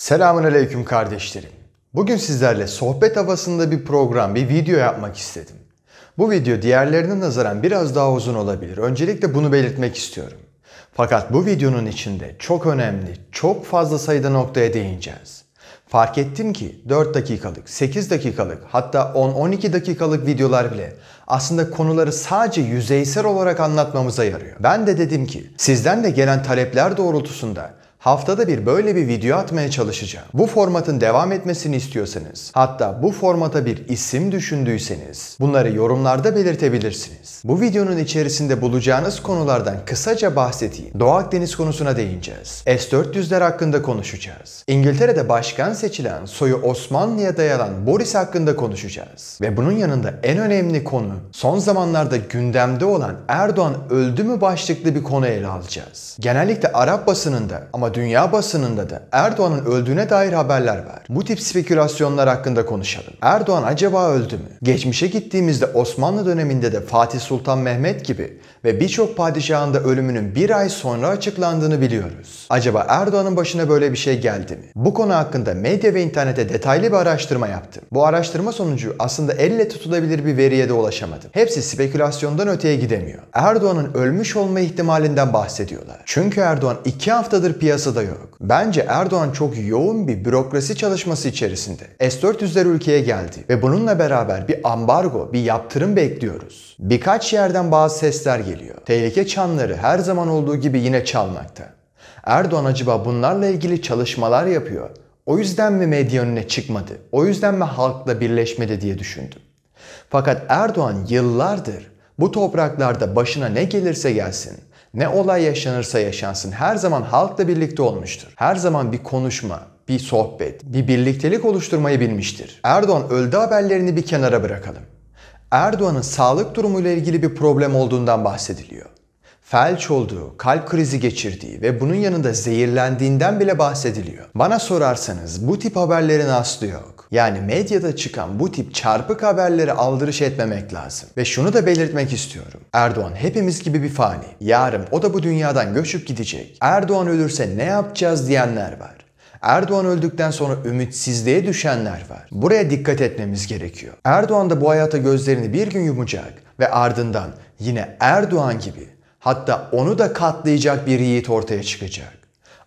Selamun Aleyküm kardeşlerim. Bugün sizlerle sohbet havasında bir program, bir video yapmak istedim. Bu video diğerlerine nazaran biraz daha uzun olabilir. Öncelikle bunu belirtmek istiyorum. Fakat bu videonun içinde çok önemli, çok fazla sayıda noktaya değineceğiz. Fark ettim ki 4 dakikalık, 8 dakikalık hatta 10-12 dakikalık videolar bile aslında konuları sadece yüzeysel olarak anlatmamıza yarıyor. Ben de dedim ki sizden de gelen talepler doğrultusunda Haftada bir böyle bir video atmaya çalışacağım. Bu formatın devam etmesini istiyorsanız, hatta bu formata bir isim düşündüyseniz bunları yorumlarda belirtebilirsiniz. Bu videonun içerisinde bulacağınız konulardan kısaca bahsedeyim. Doğu Akdeniz konusuna değineceğiz. S-400'ler hakkında konuşacağız. İngiltere'de başkan seçilen soyu Osmanlı'ya dayanan Boris hakkında konuşacağız. Ve bunun yanında en önemli konu son zamanlarda gündemde olan Erdoğan öldü mü başlıklı bir konu ele alacağız. Genellikle Arap basınında ama dünya basınında da Erdoğan'ın öldüğüne dair haberler var. Bu tip spekülasyonlar hakkında konuşalım. Erdoğan acaba öldü mü? Geçmişe gittiğimizde Osmanlı döneminde de Fatih Sultan Mehmet gibi ve birçok padişahın da ölümünün bir ay sonra açıklandığını biliyoruz. Acaba Erdoğan'ın başına böyle bir şey geldi mi? Bu konu hakkında medya ve internete detaylı bir araştırma yaptım. Bu araştırma sonucu aslında elle tutulabilir bir veriye de ulaşamadım. Hepsi spekülasyondan öteye gidemiyor. Erdoğan'ın ölmüş olma ihtimalinden bahsediyorlar. Çünkü Erdoğan iki haftadır piyasada piyasada yok. Bence Erdoğan çok yoğun bir bürokrasi çalışması içerisinde. S-400'ler ülkeye geldi ve bununla beraber bir ambargo, bir yaptırım bekliyoruz. Birkaç yerden bazı sesler geliyor. Tehlike çanları her zaman olduğu gibi yine çalmakta. Erdoğan acaba bunlarla ilgili çalışmalar yapıyor. O yüzden mi medya önüne çıkmadı? O yüzden mi halkla birleşmedi diye düşündüm. Fakat Erdoğan yıllardır bu topraklarda başına ne gelirse gelsin ne olay yaşanırsa yaşansın her zaman halkla birlikte olmuştur. Her zaman bir konuşma, bir sohbet, bir birliktelik oluşturmayı bilmiştir. Erdoğan öldü haberlerini bir kenara bırakalım. Erdoğan'ın sağlık durumuyla ilgili bir problem olduğundan bahsediliyor. Felç olduğu, kalp krizi geçirdiği ve bunun yanında zehirlendiğinden bile bahsediliyor. Bana sorarsanız bu tip haberlerin aslı yok. Yani medyada çıkan bu tip çarpık haberleri aldırış etmemek lazım. Ve şunu da belirtmek istiyorum. Erdoğan hepimiz gibi bir fani. Yarın o da bu dünyadan göçüp gidecek. Erdoğan ölürse ne yapacağız diyenler var. Erdoğan öldükten sonra ümitsizliğe düşenler var. Buraya dikkat etmemiz gerekiyor. Erdoğan da bu hayata gözlerini bir gün yumacak ve ardından yine Erdoğan gibi hatta onu da katlayacak bir yiğit ortaya çıkacak.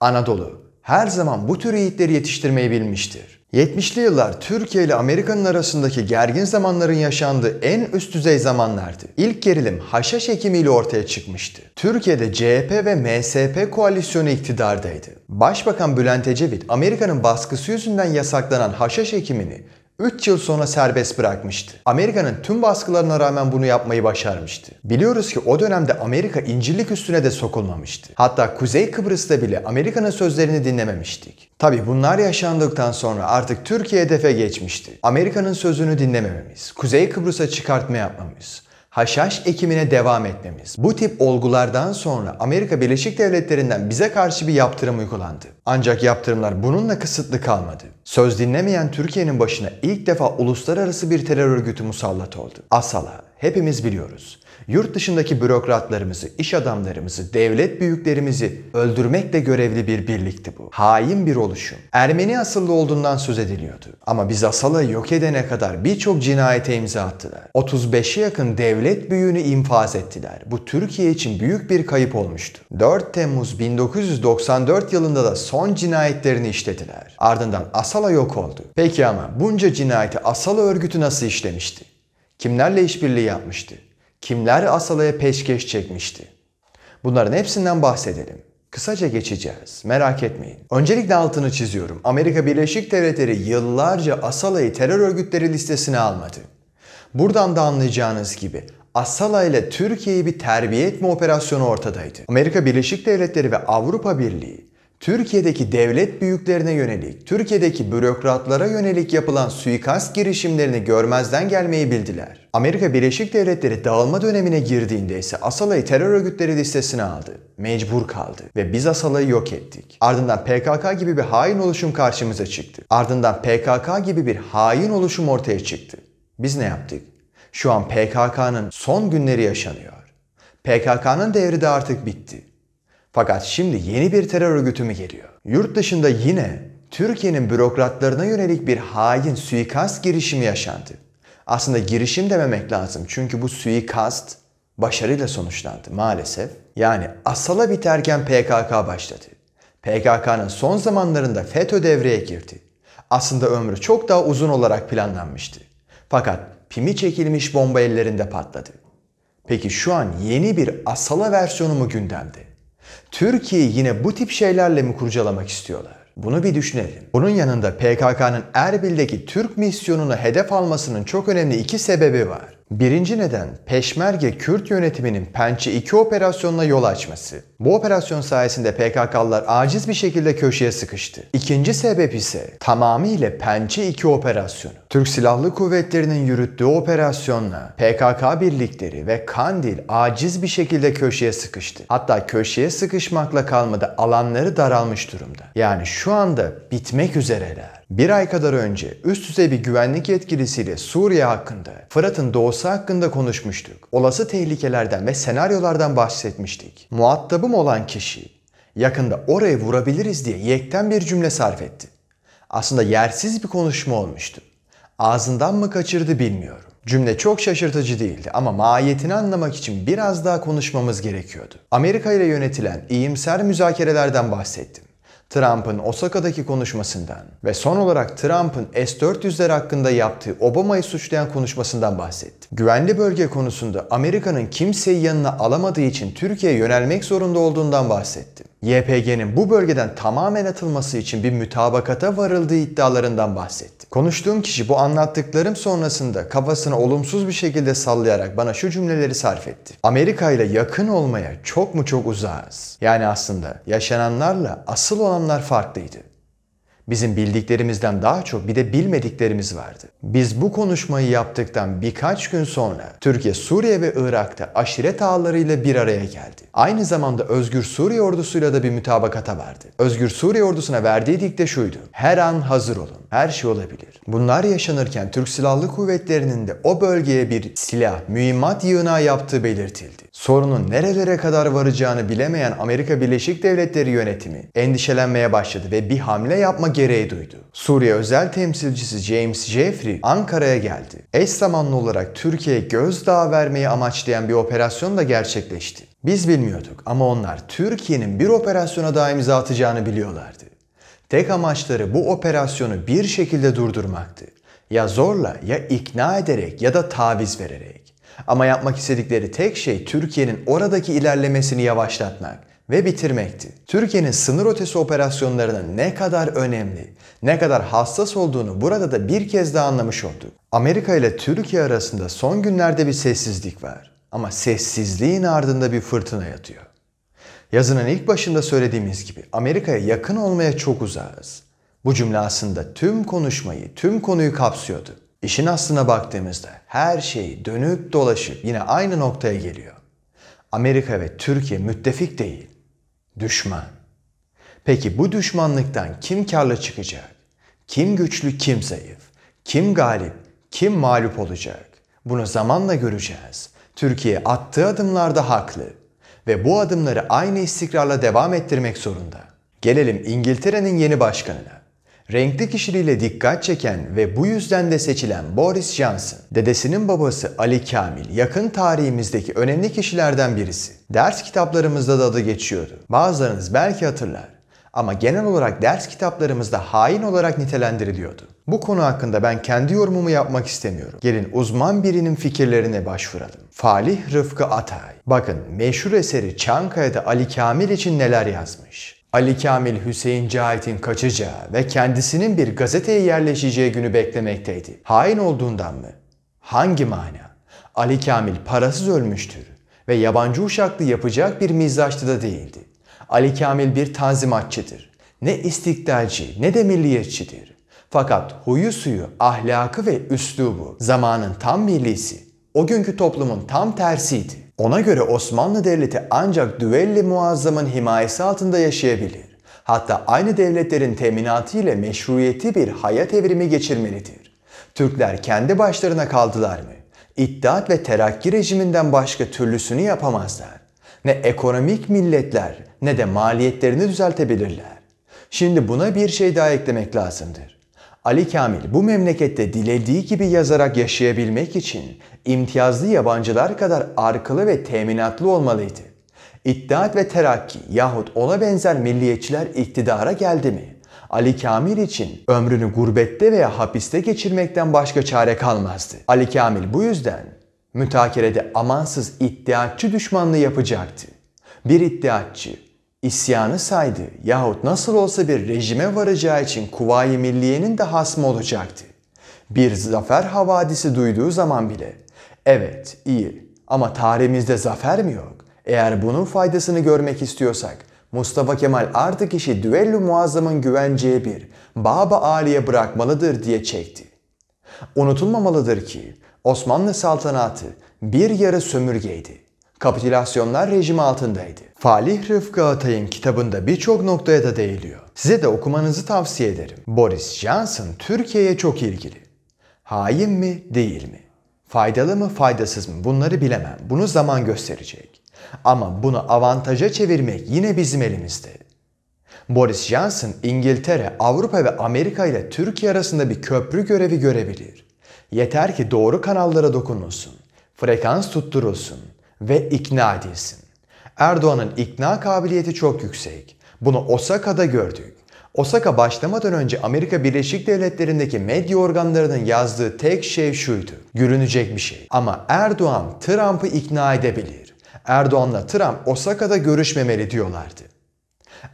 Anadolu her zaman bu tür yiğitleri yetiştirmeyi bilmiştir. 70'li yıllar Türkiye ile Amerika'nın arasındaki gergin zamanların yaşandığı en üst düzey zamanlardı. İlk gerilim haşhaş ekimiyle ortaya çıkmıştı. Türkiye'de CHP ve MSP koalisyonu iktidardaydı. Başbakan Bülent Ecevit, Amerika'nın baskısı yüzünden yasaklanan haşhaş ekimini 3 yıl sonra serbest bırakmıştı. Amerika'nın tüm baskılarına rağmen bunu yapmayı başarmıştı. Biliyoruz ki o dönemde Amerika incirlik üstüne de sokulmamıştı. Hatta Kuzey Kıbrıs'ta bile Amerika'nın sözlerini dinlememiştik. Tabi bunlar yaşandıktan sonra artık Türkiye hedefe geçmişti. Amerika'nın sözünü dinlemememiz, Kuzey Kıbrıs'a çıkartma yapmamız, haşhaş ekimine devam etmemiz. Bu tip olgulardan sonra Amerika Birleşik Devletleri'nden bize karşı bir yaptırım uygulandı. Ancak yaptırımlar bununla kısıtlı kalmadı. Söz dinlemeyen Türkiye'nin başına ilk defa uluslararası bir terör örgütü musallat oldu. ASALA hepimiz biliyoruz. Yurt dışındaki bürokratlarımızı, iş adamlarımızı, devlet büyüklerimizi öldürmekle görevli bir birlikti bu. Hain bir oluşum. Ermeni asıllı olduğundan söz ediliyordu. Ama biz Asala'yı yok edene kadar birçok cinayete imza attılar. 35'e yakın devlet büyüğünü infaz ettiler. Bu Türkiye için büyük bir kayıp olmuştu. 4 Temmuz 1994 yılında da son cinayetlerini işlediler. Ardından Asala yok oldu. Peki ama bunca cinayeti Asala örgütü nasıl işlemişti? Kimlerle işbirliği yapmıştı? Kimler Asala'ya peşkeş çekmişti? Bunların hepsinden bahsedelim. Kısaca geçeceğiz. Merak etmeyin. Öncelikle altını çiziyorum. Amerika Birleşik Devletleri yıllarca Asala'yı terör örgütleri listesine almadı. Buradan da anlayacağınız gibi Asala ile Türkiye'yi bir terbiye etme operasyonu ortadaydı. Amerika Birleşik Devletleri ve Avrupa Birliği Türkiye'deki devlet büyüklerine yönelik, Türkiye'deki bürokratlara yönelik yapılan suikast girişimlerini görmezden gelmeyi bildiler. Amerika Birleşik Devletleri dağılma dönemine girdiğinde ise Asala'yı terör örgütleri listesine aldı. Mecbur kaldı ve biz Asala'yı yok ettik. Ardından PKK gibi bir hain oluşum karşımıza çıktı. Ardından PKK gibi bir hain oluşum ortaya çıktı. Biz ne yaptık? Şu an PKK'nın son günleri yaşanıyor. PKK'nın devri de artık bitti. Fakat şimdi yeni bir terör örgütü mü geliyor? Yurt dışında yine Türkiye'nin bürokratlarına yönelik bir hain suikast girişimi yaşandı. Aslında girişim dememek lazım çünkü bu suikast başarıyla sonuçlandı maalesef. Yani Asala biterken PKK başladı. PKK'nın son zamanlarında FETÖ devreye girdi. Aslında ömrü çok daha uzun olarak planlanmıştı. Fakat pimi çekilmiş bomba ellerinde patladı. Peki şu an yeni bir Asala versiyonu mu gündemde? Türkiye'yi yine bu tip şeylerle mi kurcalamak istiyorlar? Bunu bir düşünelim. Bunun yanında PKK'nın Erbil'deki Türk misyonunu hedef almasının çok önemli iki sebebi var. Birinci neden Peşmerge Kürt yönetiminin Pençe 2 operasyonuna yol açması. Bu operasyon sayesinde PKK'lılar aciz bir şekilde köşeye sıkıştı. İkinci sebep ise tamamıyla Pençe 2 operasyonu. Türk Silahlı Kuvvetleri'nin yürüttüğü operasyonla PKK birlikleri ve Kandil aciz bir şekilde köşeye sıkıştı. Hatta köşeye sıkışmakla kalmadı alanları daralmış durumda. Yani şu anda bitmek üzereler. Bir ay kadar önce üst düzey bir güvenlik yetkilisiyle Suriye hakkında Fırat'ın doğusu olası hakkında konuşmuştuk. Olası tehlikelerden ve senaryolardan bahsetmiştik. Muhatabım olan kişi yakında oraya vurabiliriz diye yekten bir cümle sarf etti. Aslında yersiz bir konuşma olmuştu. Ağzından mı kaçırdı bilmiyorum. Cümle çok şaşırtıcı değildi ama mahiyetini anlamak için biraz daha konuşmamız gerekiyordu. Amerika ile yönetilen iyimser müzakerelerden bahsettim. Trump'ın Osaka'daki konuşmasından ve son olarak Trump'ın S-400'ler hakkında yaptığı Obama'yı suçlayan konuşmasından bahsetti. Güvenli bölge konusunda Amerika'nın kimseyi yanına alamadığı için Türkiye'ye yönelmek zorunda olduğundan bahsetti. YPG'nin bu bölgeden tamamen atılması için bir mütabakata varıldığı iddialarından bahsetti. Konuştuğum kişi bu anlattıklarım sonrasında kafasını olumsuz bir şekilde sallayarak bana şu cümleleri sarf etti. Amerika ile yakın olmaya çok mu çok uzağız? Yani aslında yaşananlarla asıl olanlar farklıydı. Bizim bildiklerimizden daha çok bir de bilmediklerimiz vardı. Biz bu konuşmayı yaptıktan birkaç gün sonra Türkiye Suriye ve Irak'ta aşiret ağlarıyla bir araya geldi. Aynı zamanda Özgür Suriye ordusuyla da bir mütabakata vardı. Özgür Suriye ordusuna verdiği dikte şuydu. Her an hazır olun. Her şey olabilir. Bunlar yaşanırken Türk Silahlı Kuvvetleri'nin de o bölgeye bir silah, mühimmat yığına yaptığı belirtildi. Sorunun nerelere kadar varacağını bilemeyen Amerika Birleşik Devletleri yönetimi endişelenmeye başladı ve bir hamle yapma gereği duydu. Suriye özel temsilcisi James Jeffrey Ankara'ya geldi. Eş zamanlı olarak Türkiye'ye gözdağı vermeyi amaçlayan bir operasyon da gerçekleşti. Biz bilmiyorduk ama onlar Türkiye'nin bir operasyona daha imza atacağını biliyorlardı. Tek amaçları bu operasyonu bir şekilde durdurmaktı. Ya zorla ya ikna ederek ya da taviz vererek. Ama yapmak istedikleri tek şey Türkiye'nin oradaki ilerlemesini yavaşlatmak ve bitirmekti. Türkiye'nin sınır ötesi operasyonlarının ne kadar önemli, ne kadar hassas olduğunu burada da bir kez daha anlamış olduk. Amerika ile Türkiye arasında son günlerde bir sessizlik var. Ama sessizliğin ardında bir fırtına yatıyor. Yazının ilk başında söylediğimiz gibi Amerika'ya yakın olmaya çok uzağız. Bu cümle aslında tüm konuşmayı, tüm konuyu kapsıyordu. İşin aslına baktığımızda her şey dönüp dolaşıp yine aynı noktaya geliyor. Amerika ve Türkiye müttefik değil. Düşman. Peki bu düşmanlıktan kim karlı çıkacak? Kim güçlü, kim zayıf? Kim galip, kim mağlup olacak? Bunu zamanla göreceğiz. Türkiye attığı adımlarda haklı ve bu adımları aynı istikrarla devam ettirmek zorunda. Gelelim İngiltere'nin yeni başkanına. Renkli kişiliğiyle dikkat çeken ve bu yüzden de seçilen Boris Johnson, dedesinin babası Ali Kamil yakın tarihimizdeki önemli kişilerden birisi. Ders kitaplarımızda da adı geçiyordu. Bazılarınız belki hatırlar ama genel olarak ders kitaplarımızda hain olarak nitelendiriliyordu. Bu konu hakkında ben kendi yorumumu yapmak istemiyorum. Gelin uzman birinin fikirlerine başvuralım. Falih Rıfkı Atay. Bakın meşhur eseri Çankaya'da Ali Kamil için neler yazmış. Ali Kamil Hüseyin Cahit'in kaçacağı ve kendisinin bir gazeteye yerleşeceği günü beklemekteydi. Hain olduğundan mı? Hangi mana? Ali Kamil parasız ölmüştür ve yabancı uşaklı yapacak bir mizaçtı da değildi. Ali Kamil bir tanzimatçıdır. Ne istiklalci ne de milliyetçidir. Fakat huyu suyu, ahlakı ve üslubu zamanın tam millisi, o günkü toplumun tam tersiydi. Ona göre Osmanlı Devleti ancak düvelli muazzamın himayesi altında yaşayabilir. Hatta aynı devletlerin teminatı ile meşruiyeti bir hayat evrimi geçirmelidir. Türkler kendi başlarına kaldılar mı? İttihat ve terakki rejiminden başka türlüsünü yapamazlar. Ne ekonomik milletler ne de maliyetlerini düzeltebilirler. Şimdi buna bir şey daha eklemek lazımdır. Ali Kamil bu memlekette dilediği gibi yazarak yaşayabilmek için imtiyazlı yabancılar kadar arkılı ve teminatlı olmalıydı. İddiat ve Terakki yahut ona benzer milliyetçiler iktidara geldi mi? Ali Kamil için ömrünü gurbette veya hapiste geçirmekten başka çare kalmazdı. Ali Kamil bu yüzden mütakerede amansız iddiatçı düşmanlığı yapacaktı. Bir iddiatçı isyanı saydı yahut nasıl olsa bir rejime varacağı için Kuvayi Milliye'nin de hasmı olacaktı. Bir zafer havadisi duyduğu zaman bile evet iyi ama tarihimizde zafer mi yok? Eğer bunun faydasını görmek istiyorsak Mustafa Kemal artık işi düello muazzamın güvenceye bir Baba Ali'ye bırakmalıdır diye çekti. Unutulmamalıdır ki Osmanlı saltanatı bir yarı sömürgeydi kapitülasyonlar rejimi altındaydı. Falih Rıfkı Atay'ın kitabında birçok noktaya da değiliyor. Size de okumanızı tavsiye ederim. Boris Johnson Türkiye'ye çok ilgili. Hain mi, değil mi? Faydalı mı, faydasız mı? Bunları bilemem. Bunu zaman gösterecek. Ama bunu avantaja çevirmek yine bizim elimizde. Boris Johnson İngiltere, Avrupa ve Amerika ile Türkiye arasında bir köprü görevi görebilir. Yeter ki doğru kanallara dokunulsun, frekans tutturulsun ve ikna edilsin. Erdoğan'ın ikna kabiliyeti çok yüksek. Bunu Osaka'da gördük. Osaka başlamadan önce Amerika Birleşik Devletleri'ndeki medya organlarının yazdığı tek şey şuydu. Görünecek bir şey. Ama Erdoğan Trump'ı ikna edebilir. Erdoğan'la Trump Osaka'da görüşmemeli diyorlardı.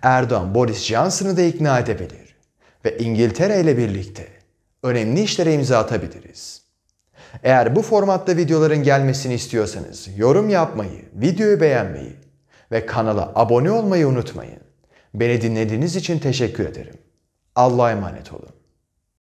Erdoğan Boris Johnson'ı da ikna edebilir. Ve İngiltere ile birlikte önemli işlere imza atabiliriz. Eğer bu formatta videoların gelmesini istiyorsanız yorum yapmayı, videoyu beğenmeyi ve kanala abone olmayı unutmayın. Beni dinlediğiniz için teşekkür ederim. Allah'a emanet olun.